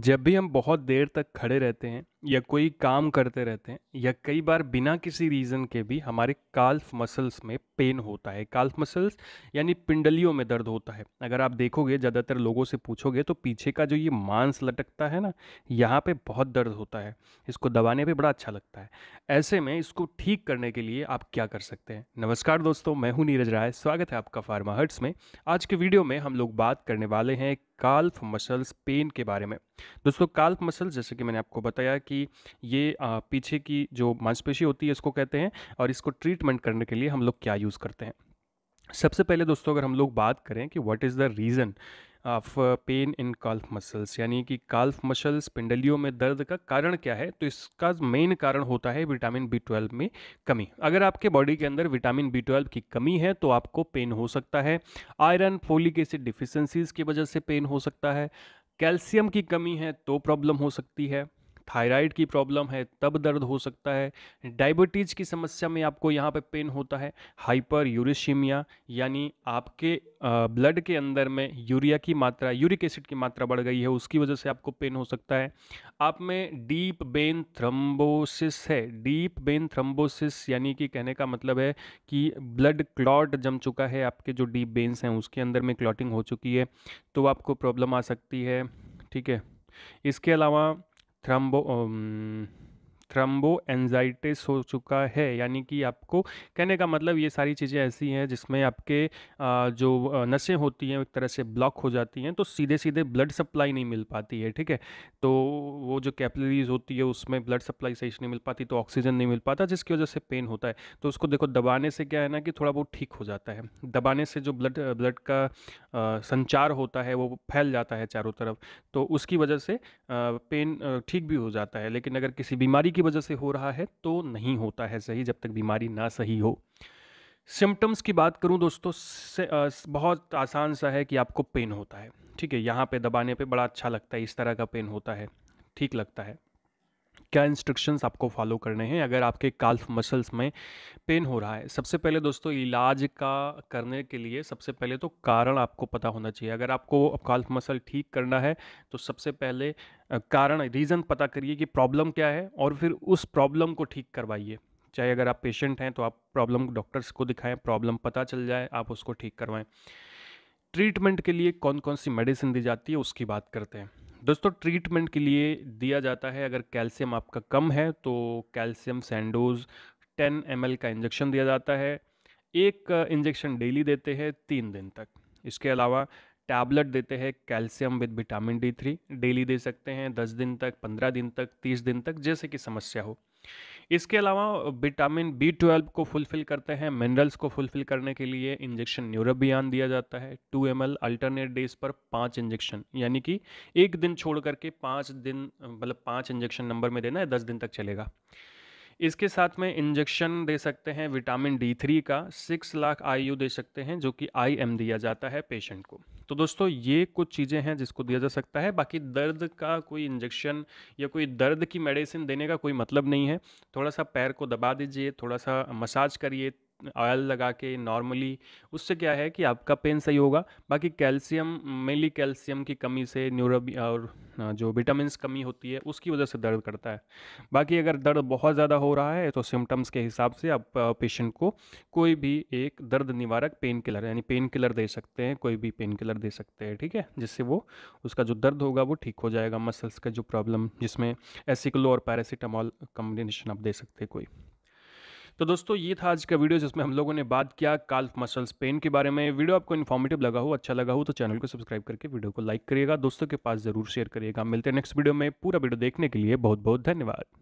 जब भी हम बहुत देर तक खड़े रहते हैं या कोई काम करते रहते हैं या कई बार बिना किसी रीज़न के भी हमारे काल्फ मसल्स में पेन होता है काल्फ मसल्स यानी पिंडलियों में दर्द होता है अगर आप देखोगे ज़्यादातर लोगों से पूछोगे तो पीछे का जो ये मांस लटकता है ना यहाँ पे बहुत दर्द होता है इसको दबाने पे बड़ा अच्छा लगता है ऐसे में इसको ठीक करने के लिए आप क्या कर सकते हैं नमस्कार दोस्तों मैं हूँ नीरज राय स्वागत है आपका फार्मा हर्ट्स में आज के वीडियो में हम लोग बात करने वाले हैं काल्फ मसल्स पेन के बारे में दोस्तों काल्फ मसल्स जैसे कि मैंने आपको बताया कि कि ये पीछे की जो मांसपेशी होती है इसको कहते हैं और इसको ट्रीटमेंट करने के लिए हम लोग क्या यूज़ करते हैं सबसे पहले दोस्तों अगर हम लोग बात करें कि what is the reason of pain in calf muscles यानी कि काल्फ मसल्स पिंडलियों में दर्द का कारण क्या है तो इसका मेन कारण होता है विटामिन बी ट्वेल्व में कमी अगर आपके बॉडी के अंदर विटामिन बी ट्वेल्व की कमी है तो आपको पेन हो सकता है आयरन फोलिक एसिड डिफिशेंसीज की वजह से पेन हो सकता है कैल्शियम की कमी है तो प्रॉब्लम हो सकती है थायराइड की प्रॉब्लम है तब दर्द हो सकता है डायबिटीज़ की समस्या में आपको यहाँ पे पेन होता है हाइपर यूरिशीमिया यानी आपके ब्लड के अंदर में यूरिया की मात्रा यूरिक एसिड की मात्रा बढ़ गई है उसकी वजह से आपको पेन हो सकता है आप में डीप बेन थ्रम्बोसिस है डीप बेन थ्रम्बोसिस यानी कि कहने का मतलब है कि ब्लड क्लॉट जम चुका है आपके जो डीप बेन्स हैं उसके अंदर में क्लॉटिंग हो चुकी है तो आपको प्रॉब्लम आ सकती है ठीक है इसके अलावा Trambo... Um, थ्रम्बो एनजाइटिस हो चुका है यानी कि आपको कहने का मतलब ये सारी चीज़ें ऐसी हैं जिसमें आपके जो नसें होती हैं एक तरह से ब्लॉक हो जाती हैं तो सीधे सीधे ब्लड सप्लाई नहीं मिल पाती है ठीक है तो वो जो कैपलरीज होती है उसमें ब्लड सप्लाई सही नहीं मिल पाती तो ऑक्सीजन नहीं मिल पाता जिसकी वजह से पेन होता है तो उसको देखो दबाने से क्या है ना कि थोड़ा बहुत ठीक हो जाता है दबाने से जो ब्लड ब्लड का आ, संचार होता है वो फैल जाता है चारों तरफ तो उसकी वजह से आ, पेन ठीक भी हो जाता है लेकिन अगर किसी बीमारी की की वजह से हो रहा है तो नहीं होता है सही जब तक बीमारी ना सही हो सिम्टम्स की बात करूं दोस्तों बहुत आसान सा है कि आपको पेन होता है ठीक है यहाँ पे दबाने पे बड़ा अच्छा लगता है इस तरह का पेन होता है ठीक लगता है क्या इंस्ट्रक्शंस आपको फॉलो करने हैं अगर आपके काल्फ मसल्स में पेन हो रहा है सबसे पहले दोस्तों इलाज का करने के लिए सबसे पहले तो कारण आपको पता होना चाहिए अगर आपको काल्फ मसल ठीक करना है तो सबसे पहले कारण रीज़न पता करिए कि प्रॉब्लम क्या है और फिर उस प्रॉब्लम को ठीक करवाइए चाहे अगर आप पेशेंट हैं तो आप प्रॉब्लम डॉक्टर्स को दिखाएं प्रॉब्लम पता चल जाए आप उसको ठीक करवाएं ट्रीटमेंट के लिए कौन कौन सी मेडिसिन दी जाती है उसकी बात करते हैं दोस्तों ट्रीटमेंट के लिए दिया जाता है अगर कैल्शियम आपका कम है तो कैल्शियम सैंडोज 10 एम का इंजेक्शन दिया जाता है एक इंजेक्शन डेली देते हैं तीन दिन तक इसके अलावा टैबलेट देते हैं calcium with vitamin D three daily दे सकते हैं दस दिन तक पंद्रह दिन तक तीस दिन तक जैसे कि समस्या हो इसके अलावा विटामिन बी ट्वेल्व को फुलफिल करते हैं मिनरल्स को फुलफिल करने के लिए इंजेक्शन न्यूरोबियान दिया जाता है two M L alternate days पर पाँच इंजेक्शन यानी कि एक दिन छोड़ करके पाँच दिन मतलब पाँच इंजेक्शन नंबर में देना है दस दिन तक चलेगा इसके साथ में इंजेक्शन दे सकते हैं विटामिन डी थ्री का सिक्स लाख आई दे सकते हैं जो कि आई एम दिया जाता है पेशेंट को तो दोस्तों ये कुछ चीज़ें हैं जिसको दिया जा सकता है बाकी दर्द का कोई इंजेक्शन या कोई दर्द की मेडिसिन देने का कोई मतलब नहीं है थोड़ा सा पैर को दबा दीजिए थोड़ा सा मसाज करिए ऑयल लगा के नॉर्मली उससे क्या है कि आपका पेन सही होगा बाकी कैल्शियम मेनली कैल्शियम की कमी से न्यूरो और जो विटामिन कमी होती है उसकी वजह से दर्द करता है बाकी अगर दर्द बहुत ज़्यादा हो रहा है तो सिम्टम्स के हिसाब से आप पेशेंट को कोई भी एक दर्द निवारक पेन किलर यानी पेन किलर दे सकते हैं कोई भी पेन किलर दे सकते हैं ठीक है जिससे वो उसका जो दर्द होगा वो ठीक हो जाएगा मसल्स का जो प्रॉब्लम जिसमें एसिक्लो और पैरासीटामॉल कम्बिनेशन आप दे सकते हैं कोई तो दोस्तों ये था आज का वीडियो जिसमें हम लोगों ने बात किया काल्फ मसल्स पेन के बारे में वीडियो आपको इन्फॉर्मेटिव लगा हो अच्छा लगा हो तो चैनल को सब्सक्राइब करके वीडियो को लाइक करिएगा दोस्तों के पास जरूर शेयर करिएगा मिलते हैं नेक्स्ट वीडियो में पूरा वीडियो देखने के लिए बहुत बहुत धन्यवाद